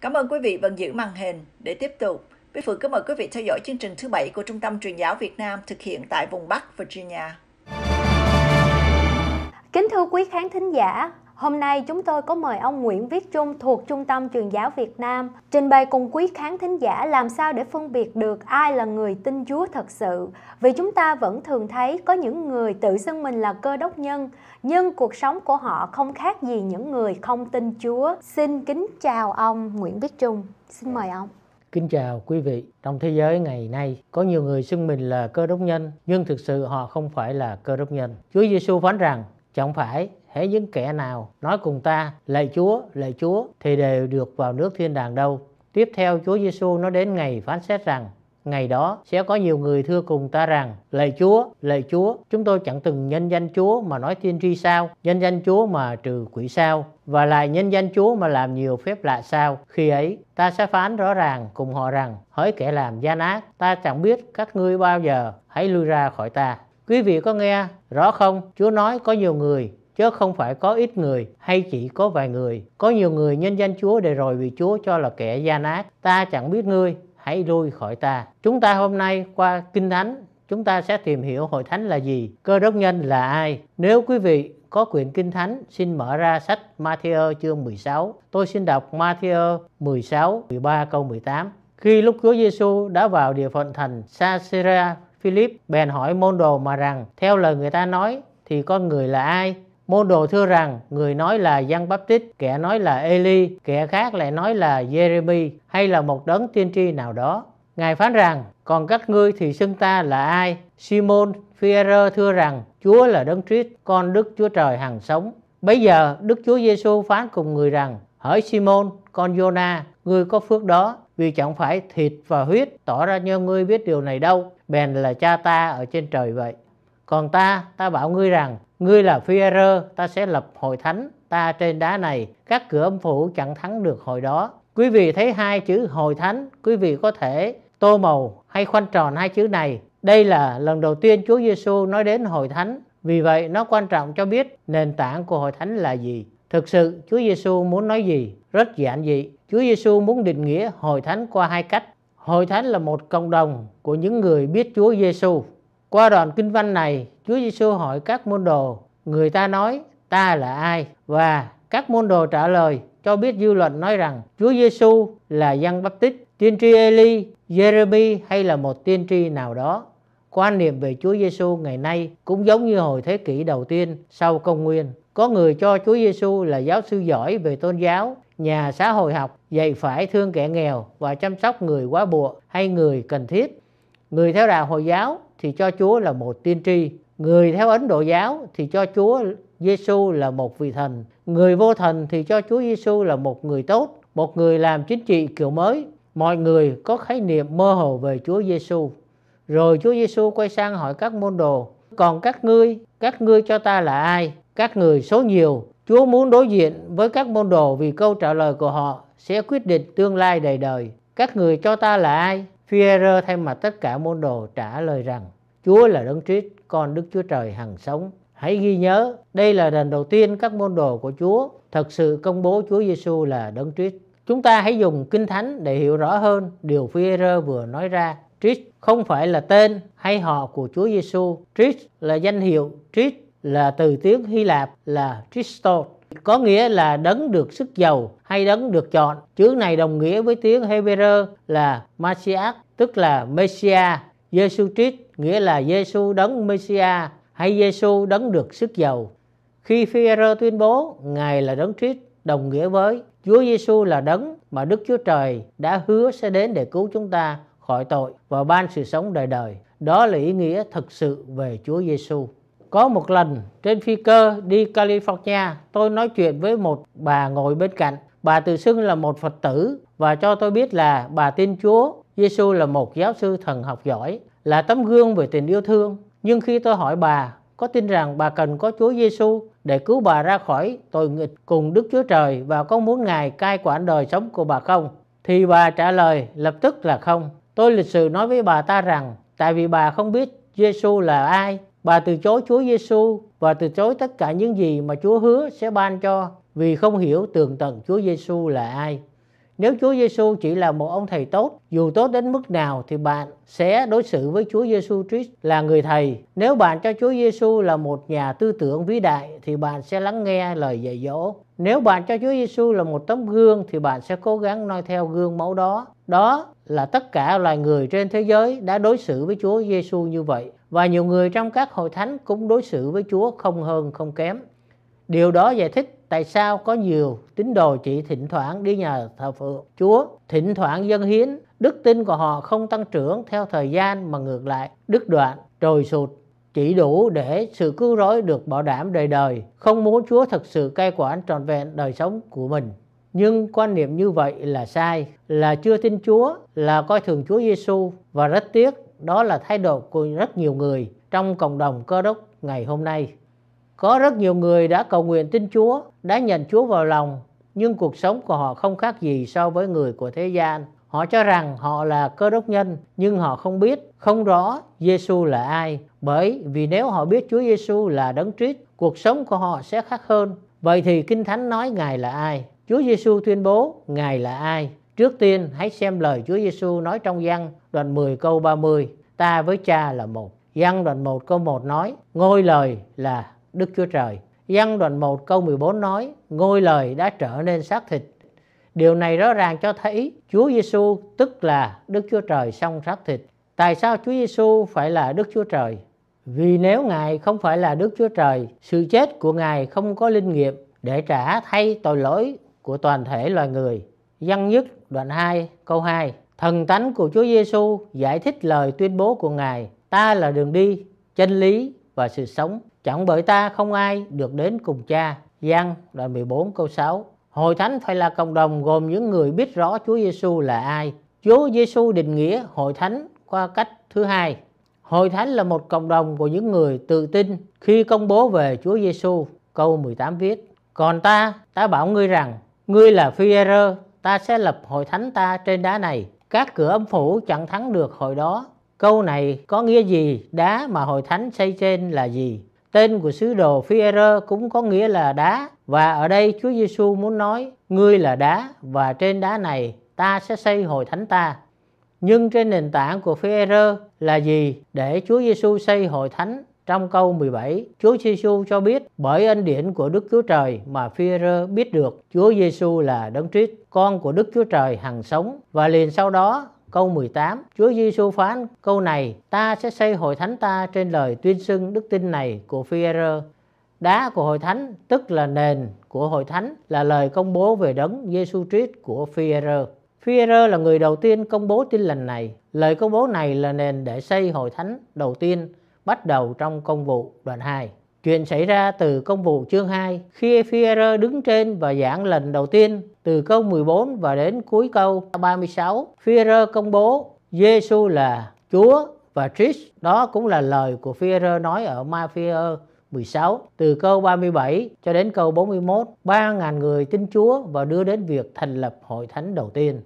Cảm ơn quý vị vẫn giữ màn hình để tiếp tục. Bí Phượng cảm ơn quý vị theo dõi chương trình thứ bảy của Trung tâm Truyền giáo Việt Nam thực hiện tại vùng Bắc Virginia. Kính thưa quý khán thính giả, Hôm nay chúng tôi có mời ông Nguyễn Viết Trung thuộc Trung tâm Truyền giáo Việt Nam trình bày cùng quý khán thính giả làm sao để phân biệt được ai là người tin Chúa thật sự. Vì chúng ta vẫn thường thấy có những người tự xưng mình là cơ đốc nhân, nhưng cuộc sống của họ không khác gì những người không tin Chúa. Xin kính chào ông Nguyễn Viết Trung. Xin mời ông. Kính chào quý vị. Trong thế giới ngày nay, có nhiều người xưng mình là cơ đốc nhân, nhưng thực sự họ không phải là cơ đốc nhân. Chúa Giêsu phán rằng, chẳng phải hễ những kẻ nào nói cùng ta lạy Chúa, lạy Chúa thì đều được vào nước thiên đàng đâu. Tiếp theo Chúa Giêsu nó đến ngày phán xét rằng Ngày đó sẽ có nhiều người thưa cùng ta rằng Lạy Chúa, lạy Chúa, chúng tôi chẳng từng nhân danh Chúa mà nói tiên tri sao Nhân danh Chúa mà trừ quỷ sao Và lại nhân danh Chúa mà làm nhiều phép lạ sao Khi ấy ta sẽ phán rõ ràng cùng họ rằng Hỡi kẻ làm gian ác, ta chẳng biết các ngươi bao giờ Hãy lui ra khỏi ta Quý vị có nghe rõ không? Chúa nói có nhiều người chứ không phải có ít người hay chỉ có vài người. Có nhiều người nhân danh Chúa để rồi vì Chúa cho là kẻ gian ác. Ta chẳng biết ngươi, hãy lui khỏi ta. Chúng ta hôm nay qua Kinh Thánh, chúng ta sẽ tìm hiểu hội thánh là gì, cơ đốc nhân là ai. Nếu quý vị có quyển Kinh Thánh, xin mở ra sách Matthew chương 16. Tôi xin đọc Matthew 16, 13 câu 18. Khi lúc Chúa Giêsu đã vào địa phận thành Caesarea Philip bèn hỏi môn đồ mà rằng, theo lời người ta nói thì con người là ai? Môn đồ thưa rằng, người nói là Giăng Báp Tít, kẻ nói là Eli, kẻ khác lại nói là Jeremy hay là một đấng tiên tri nào đó. Ngài phán rằng, còn các ngươi thì xưng ta là ai? Simon phi thưa rằng, Chúa là đấng Christ, con Đức Chúa Trời hằng sống. Bây giờ Đức Chúa Giêsu phán cùng người rằng, hỡi Simon, con Jonah, ngươi có phước đó vì chẳng phải thịt và huyết tỏ ra như ngươi biết điều này đâu, bèn là cha ta ở trên trời vậy. Còn ta, ta bảo ngươi rằng, ngươi là phi rơ ta sẽ lập hội thánh, ta trên đá này, các cửa âm phủ chẳng thắng được hội đó. Quý vị thấy hai chữ hội thánh, quý vị có thể tô màu hay khoanh tròn hai chữ này. Đây là lần đầu tiên Chúa Giêsu nói đến hội thánh, vì vậy nó quan trọng cho biết nền tảng của hội thánh là gì. Thực sự Chúa Giêsu muốn nói gì? Rất giản dị. Chúa Giêsu muốn định nghĩa hội thánh qua hai cách. Hội thánh là một cộng đồng của những người biết Chúa Giêsu. Qua đoạn kinh văn này, Chúa Giêsu hỏi các môn đồ, người ta nói ta là ai? Và các môn đồ trả lời cho biết dư luận nói rằng Chúa Giêsu là dân Báp Tích, tiên tri Eli, Jeremy hay là một tiên tri nào đó. Quan niệm về Chúa Giêsu ngày nay cũng giống như hồi thế kỷ đầu tiên sau công nguyên. Có người cho Chúa Giêsu là giáo sư giỏi về tôn giáo, nhà xã hội học dạy phải thương kẻ nghèo và chăm sóc người quá bụa hay người cần thiết. Người theo đạo Hồi giáo thì cho Chúa là một tiên tri, người theo Ấn Độ giáo thì cho Chúa Giêsu là một vị thần, người vô thần thì cho Chúa Giêsu là một người tốt, một người làm chính trị kiểu mới. Mọi người có khái niệm mơ hồ về Chúa Giêsu. Rồi Chúa Giêsu quay sang hỏi các môn đồ: "Còn các ngươi, các ngươi cho ta là ai?" các người số nhiều. Chúa muốn đối diện với các môn đồ vì câu trả lời của họ sẽ quyết định tương lai đầy đời. Các người cho ta là ai? Phi-e-rơ thay mặt tất cả môn đồ trả lời rằng Chúa là Đấng Christ, con Đức Chúa Trời hằng sống. Hãy ghi nhớ, đây là lần đầu tiên các môn đồ của Chúa thật sự công bố Chúa Giêsu là Đấng Christ. Chúng ta hãy dùng Kinh Thánh để hiểu rõ hơn điều Phi-e-rơ vừa nói ra. Christ không phải là tên hay họ của Chúa Giêsu. Christ là danh hiệu, Christ là từ tiếng Hy Lạp là Christos có nghĩa là đấng được sức giàu hay đấng được chọn. Chữ này đồng nghĩa với tiếng Hebrew là Messias tức là Messiah. Jesus Christ nghĩa là Giêsu đấng Messiah hay Giêsu đấng được sức giàu. Khi phi tuyên bố Ngài là đấng Christ đồng nghĩa với Chúa Giêsu là đấng mà Đức Chúa Trời đã hứa sẽ đến để cứu chúng ta khỏi tội và ban sự sống đời đời. Đó là ý nghĩa thực sự về Chúa Giêsu. Có một lần trên phi cơ đi California, tôi nói chuyện với một bà ngồi bên cạnh. Bà tự xưng là một Phật tử và cho tôi biết là bà tin Chúa. Giêsu là một giáo sư thần học giỏi, là tấm gương về tình yêu thương. Nhưng khi tôi hỏi bà có tin rằng bà cần có Chúa Giêsu để cứu bà ra khỏi tội nghịch cùng Đức Chúa Trời và có muốn Ngài cai quản đời sống của bà không? Thì bà trả lời lập tức là không. Tôi lịch sự nói với bà ta rằng tại vì bà không biết Giêsu là ai Bà từ chối Chúa Giêsu và từ chối tất cả những gì mà Chúa hứa sẽ ban cho vì không hiểu tường tận Chúa Giêsu là ai. Nếu Chúa Giêsu chỉ là một ông thầy tốt, dù tốt đến mức nào thì bạn sẽ đối xử với Chúa Giêsu Christ là người thầy. Nếu bạn cho Chúa Giêsu là một nhà tư tưởng vĩ đại thì bạn sẽ lắng nghe lời dạy dỗ. Nếu bạn cho Chúa Giêsu là một tấm gương thì bạn sẽ cố gắng noi theo gương mẫu đó. Đó là tất cả loài người trên thế giới đã đối xử với Chúa Giêsu như vậy và nhiều người trong các hội thánh cũng đối xử với Chúa không hơn không kém. Điều đó giải thích tại sao có nhiều tín đồ chỉ thỉnh thoảng đi nhà thờ phượng Chúa, thỉnh thoảng dân hiến, đức tin của họ không tăng trưởng theo thời gian mà ngược lại đứt đoạn, trồi sụt, chỉ đủ để sự cứu rỗi được bảo đảm đời đời, không muốn Chúa thật sự cai quản trọn vẹn đời sống của mình nhưng quan niệm như vậy là sai, là chưa tin Chúa, là coi thường Chúa Giêsu và rất tiếc đó là thái độ của rất nhiều người trong cộng đồng Cơ đốc ngày hôm nay. Có rất nhiều người đã cầu nguyện tin Chúa, đã nhận Chúa vào lòng, nhưng cuộc sống của họ không khác gì so với người của thế gian. Họ cho rằng họ là cơ đốc nhân, nhưng họ không biết, không rõ Giêsu là ai. Bởi vì nếu họ biết Chúa Giêsu là đấng trích, cuộc sống của họ sẽ khác hơn. Vậy thì Kinh Thánh nói Ngài là ai? Chúa Giêsu tuyên bố Ngài là ai? Trước tiên hãy xem lời Chúa Giêsu nói trong Giăng đoạn 10 câu 30, ta với Cha là một. Giăng đoạn 1 câu 1 nói, ngôi lời là Đức Chúa Trời. Giăng đoạn 1 câu 14 nói, ngôi lời đã trở nên xác thịt. Điều này rõ ràng cho thấy Chúa Giêsu tức là Đức Chúa Trời song xác thịt. Tại sao Chúa Giêsu phải là Đức Chúa Trời? Vì nếu Ngài không phải là Đức Chúa Trời, sự chết của Ngài không có linh nghiệm để trả thay tội lỗi của toàn thể loài người. Văn nhất đoạn 2 câu 2 Thần tánh của Chúa Giêsu giải thích lời tuyên bố của Ngài Ta là đường đi, chân lý và sự sống Chẳng bởi ta không ai được đến cùng cha gian đoạn 14 câu 6 Hội thánh phải là cộng đồng gồm những người biết rõ Chúa Giêsu là ai Chúa Giêsu định nghĩa hội thánh qua cách thứ hai Hội thánh là một cộng đồng của những người tự tin khi công bố về Chúa Giêsu. Câu 18 viết: "Còn ta, ta bảo ngươi rằng, Ngươi là phi ta sẽ lập hội thánh ta trên đá này. Các cửa âm phủ chẳng thắng được hội đó. Câu này có nghĩa gì? Đá mà hội thánh xây trên là gì? Tên của sứ đồ phi cũng có nghĩa là đá. Và ở đây Chúa Giêsu muốn nói, ngươi là đá và trên đá này ta sẽ xây hội thánh ta. Nhưng trên nền tảng của phi là gì? Để Chúa Giêsu xây hội thánh trong câu 17, Chúa Giêsu cho biết bởi ân điển của Đức Chúa Trời mà Phi-rơ biết được Chúa Giêsu là Đấng Christ, con của Đức Chúa Trời hằng sống. Và liền sau đó, câu 18, Chúa Giêsu phán câu này: Ta sẽ xây hội thánh ta trên lời tuyên xưng đức tin này của Phi-rơ. Đá của hội thánh tức là nền của hội thánh là lời công bố về Đấng Giêsu Christ của Phi-rơ. Phi-rơ là người đầu tiên công bố tin lành này. Lời công bố này là nền để xây hội thánh đầu tiên bắt đầu trong công vụ đoạn 2. Chuyện xảy ra từ công vụ chương 2 khi Führer đứng trên và giảng lần đầu tiên từ câu 14 và đến cuối câu 36. Führer công bố Giêsu là Chúa và Trích. Đó cũng là lời của Führer nói ở Mafia 16 từ câu 37 cho đến câu 41. 3.000 người tin Chúa và đưa đến việc thành lập hội thánh đầu tiên.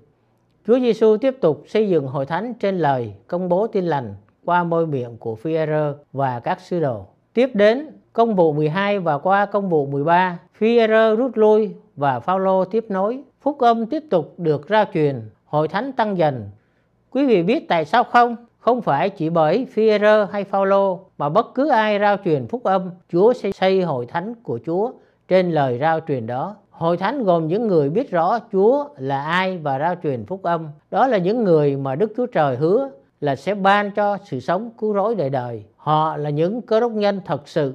Chúa Giêsu tiếp tục xây dựng hội thánh trên lời công bố tin lành qua môi miệng của Führer và các sứ đồ. Tiếp đến, công vụ 12 và qua công vụ 13, Führer rút lui và Phaolô tiếp nối. Phúc âm tiếp tục được ra truyền, hội thánh tăng dần. Quý vị biết tại sao không? Không phải chỉ bởi Führer hay Phaolô mà bất cứ ai rao truyền phúc âm, Chúa sẽ xây hội thánh của Chúa trên lời rao truyền đó. Hội thánh gồm những người biết rõ Chúa là ai và rao truyền phúc âm. Đó là những người mà Đức Chúa Trời hứa là sẽ ban cho sự sống cứu rỗi đời đời. Họ là những cơ đốc nhân thật sự.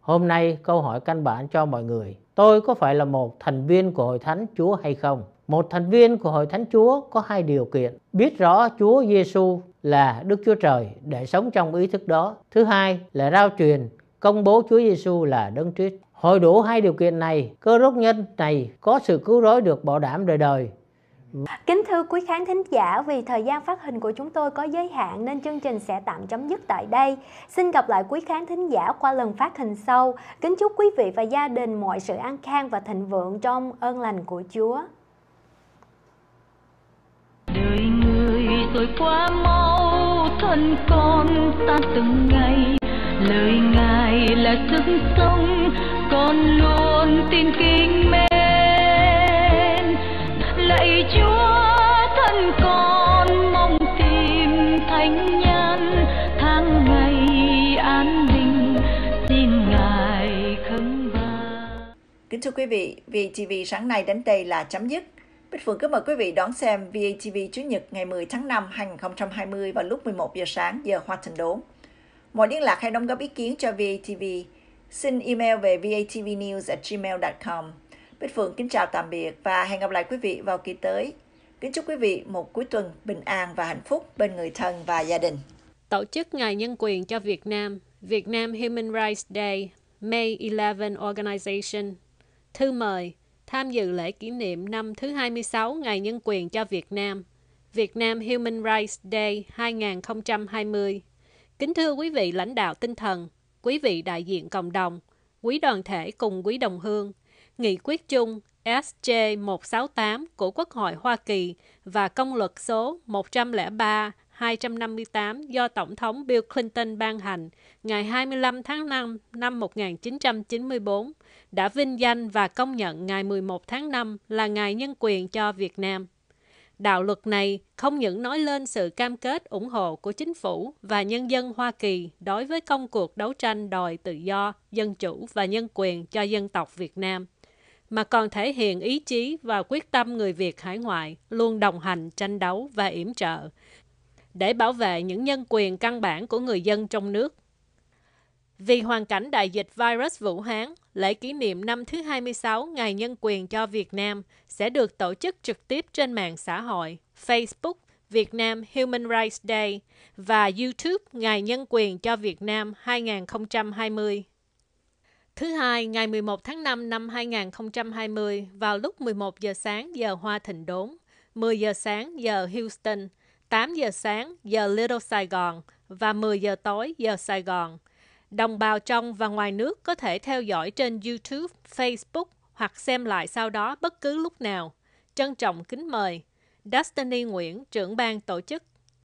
Hôm nay câu hỏi căn bản cho mọi người. Tôi có phải là một thành viên của Hội Thánh Chúa hay không? Một thành viên của Hội Thánh Chúa có hai điều kiện. Biết rõ Chúa Giêsu là Đức Chúa Trời để sống trong ý thức đó. Thứ hai là rao truyền công bố Chúa Giêsu là Đấng Christ. Hội đủ hai điều kiện này, cơ đốc nhân này có sự cứu rỗi được bảo đảm đời đời Kính thưa quý khán thính giả, vì thời gian phát hình của chúng tôi có giới hạn nên chương trình sẽ tạm chấm dứt tại đây. Xin gặp lại quý khán thính giả qua lần phát hình sau. Kính chúc quý vị và gia đình mọi sự an khang và thịnh vượng trong ơn lành của Chúa. Đời người rồi quá mau thân con ta từng ngày lời ngài là sức sống con luôn tin kính mến Kính thưa quý vị, vtv sáng nay đến đây là chấm dứt. Bích Phượng kính mời quý vị đón xem vtv Chủ nhật ngày 10 tháng 5 2020 vào lúc 11 giờ sáng giờ Hoa Thành Đốn. Mọi liên lạc hay đóng góp ý kiến cho vtv xin email về gmail com Bích Phượng kính chào tạm biệt và hẹn gặp lại quý vị vào kỳ tới. Kính chúc quý vị một cuối tuần bình an và hạnh phúc bên người thân và gia đình. Tổ chức Ngày Nhân quyền cho Việt Nam, Việt Nam Human Rights Day, May 11 Organization Thư mời tham dự lễ kỷ niệm năm thứ 26 Ngày Nhân quyền cho Việt Nam, Việt Nam Human Rights Day 2020. Kính thưa quý vị lãnh đạo tinh thần, quý vị đại diện cộng đồng, quý đoàn thể cùng quý đồng hương, Nghị quyết chung SJ 168 của Quốc hội Hoa Kỳ và Công luật số 103 258 do Tổng thống Bill Clinton ban hành ngày 25 tháng 5 năm 1994 đã vinh danh và công nhận ngày 11 tháng 5 là Ngày Nhân quyền cho Việt Nam. Đạo luật này không những nói lên sự cam kết ủng hộ của chính phủ và nhân dân Hoa Kỳ đối với công cuộc đấu tranh đòi tự do, dân chủ và nhân quyền cho dân tộc Việt Nam, mà còn thể hiện ý chí và quyết tâm người Việt hải ngoại luôn đồng hành tranh đấu và yểm trợ, để bảo vệ những nhân quyền căn bản của người dân trong nước. Vì hoàn cảnh đại dịch virus Vũ Hán, lễ kỷ niệm năm thứ 26 Ngày Nhân quyền cho Việt Nam sẽ được tổ chức trực tiếp trên mạng xã hội Facebook Việt Nam Human Rights Day và YouTube Ngày Nhân quyền cho Việt Nam 2020. Thứ hai, ngày 11 tháng 5 năm 2020 vào lúc 11 giờ sáng giờ Hoa Thịnh Đốn, 10 giờ sáng giờ Houston – 8 giờ sáng giờ Little Sài Gòn và 10 giờ tối giờ Sài Gòn. Đồng bào trong và ngoài nước có thể theo dõi trên YouTube, Facebook hoặc xem lại sau đó bất cứ lúc nào. Trân trọng kính mời Destiny Nguyễn, trưởng ban tổ chức